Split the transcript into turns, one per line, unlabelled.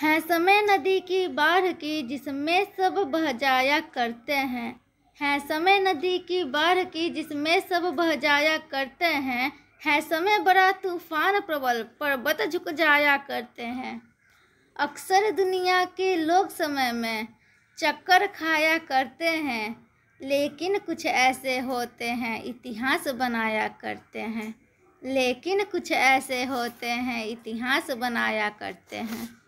है समय नदी की बाढ़ की जिसमें सब बह जाया करते हैं है समय नदी की बाढ़ की जिसमें सब बह जाया करते हैं है समय बड़ा तूफान प्रबल पर्वत झुक जाया करते हैं अक्सर दुनिया के लोग समय में चक्कर खाया करते हैं लेकिन कुछ ऐसे होते हैं इतिहास बनाया करते हैं लेकिन कुछ ऐसे होते हैं इतिहास बनाया करते हैं